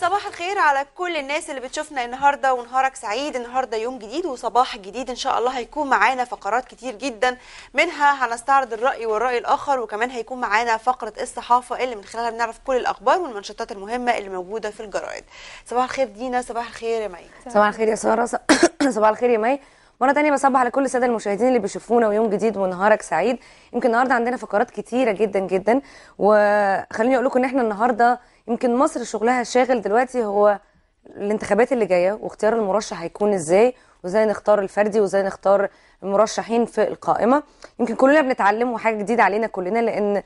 صباح الخير على كل الناس اللي بتشوفنا النهارده ونهارك سعيد النهارده يوم جديد وصباح جديد ان شاء الله هيكون معانا فقرات كتير جدا منها هنستعرض الراي والراي الاخر وكمان هيكون معانا فقره الصحافه اللي من خلالها بنعرف كل الاخبار والمنشطات المهمه اللي موجوده في الجرائد صباح الخير دينا صباح الخير يا مي صباح الخير يا ساره صباح الخير يا مي مره تانية بصبح على كل الساده المشاهدين اللي بيشوفونا ويوم جديد ونهارك سعيد يمكن النهارده عندنا فقرات كتيره جدا جدا وخليني اقول لكم ان احنا النهارده يمكن مصر شغلها الشاغل دلوقتي هو الانتخابات اللي جايه واختيار المرشح هيكون ازاي وازاي نختار الفردي وازاي نختار المرشحين في القائمه يمكن كلنا بنتعلم وحاجه جديده علينا كلنا لان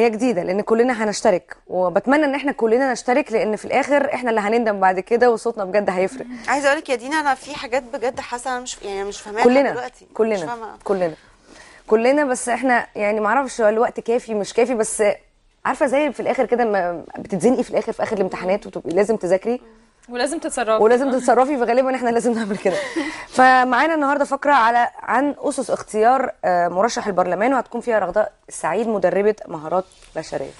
هي جديده لان كلنا هنشترك وبتمنى ان احنا كلنا نشترك لان في الاخر احنا اللي هنندم بعد كده وصوتنا بجد هيفرق عايزه اقول لك يا دينا انا في حاجات بجد حاسه انا مش يعني مش فاهمها كلنا دلوقتي كلنا مش كلنا كلنا بس احنا يعني معرفش الوقت كافي مش كافي بس عارفه زي في الاخر كده ما بتتزنقي في الاخر في اخر الامتحانات وتبقي لازم تذاكري ولازم تتصرفي ولازم تتصرفي فغالبا احنا لازم نعمل كده فمعانا النهارده فقره على عن اسس اختيار آه، مرشح البرلمان وهتكون فيها رغداء سعيد مدربه مهارات بشريه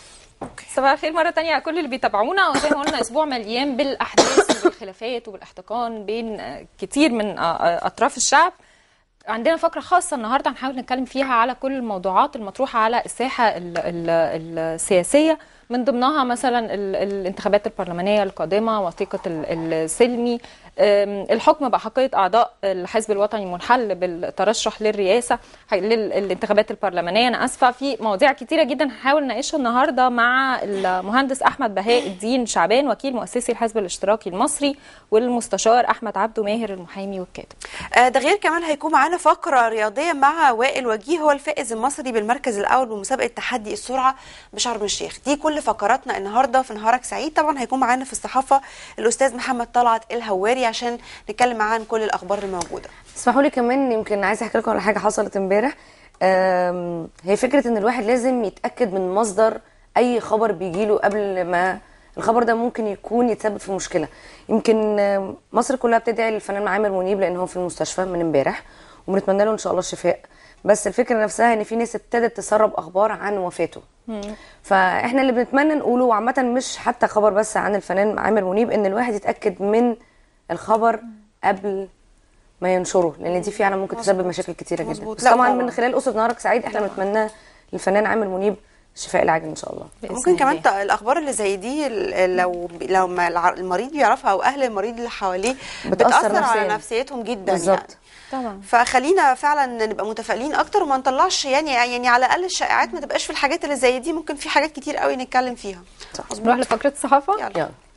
صباح الخير مرة تانية على كل اللي بيتابعونا وزي ما قلنا أسبوع مليان بالأحداث والخلافات وبالاحتقان بين آه، كتير من آه، أطراف الشعب عندنا فقرة خاصة النهاردة هنحاول نتكلم فيها على كل الموضوعات المطروحة على الساحة السياسية من ضمنها مثلا الانتخابات البرلمانيه القادمه وثيقه السلمي الحكم بأحقية أعضاء الحزب الوطني المنحل بالترشح للرئاسة للانتخابات البرلمانية أنا أسفة في مواضيع كتيرة جدا هحاول نناقشها النهاردة مع المهندس أحمد بهاء الدين شعبان وكيل مؤسسي الحزب الاشتراكي المصري والمستشار أحمد عبده ماهر المحامي والكاتب آه، ده غير كمان هيكون معانا فقرة رياضية مع وائل وجيه هو الفائز المصري بالمركز الأول بمسابقة تحدي السرعة بشرم الشيخ دي كل فقراتنا النهارده في نهارك سعيد طبعا هيكون معانا في الصحافه الاستاذ محمد طلعت الهواري عشان نتكلم معاه عن كل الاخبار الموجوده اسمحوا لي كمان يمكن عايزه احكي لكم على حاجه حصلت امبارح هي فكره ان الواحد لازم يتاكد من مصدر اي خبر بيجي له قبل ما الخبر ده ممكن يكون يتسبب في مشكله يمكن مصر كلها بتدعي للفنان عامر منيب لان هو في المستشفى من امبارح وبنتمنى له ان شاء الله الشفاء بس الفكره نفسها ان في ناس ابتدت تسرب اخبار عن وفاته فاحنا اللي بنتمنى نقوله وعامه مش حتى خبر بس عن الفنان عامر منيب ان الواحد يتاكد من الخبر قبل ما ينشره لان دي فعلا ممكن تسبب مشاكل كتيره جدا بس طبعا من خلال اسره نهارك سعيد احنا بنتمناه للفنان عامر منيب الشفاء العاجل ان شاء الله ممكن كمان الاخبار اللي زي دي لو لو المريض يعرفها او اهل المريض اللي حواليه بتاثر, بتأثر على نفسيتهم جدا بالزبط. يعني طبعا فخلينا فعلا نبقى متفائلين اكتر وما نطلعش يعني يعني على الاقل الشائعات ما تبقاش في الحاجات اللي زي دي ممكن في حاجات كتير قوي نتكلم فيها صح نروح لفقره الصحافه يلا, يلا.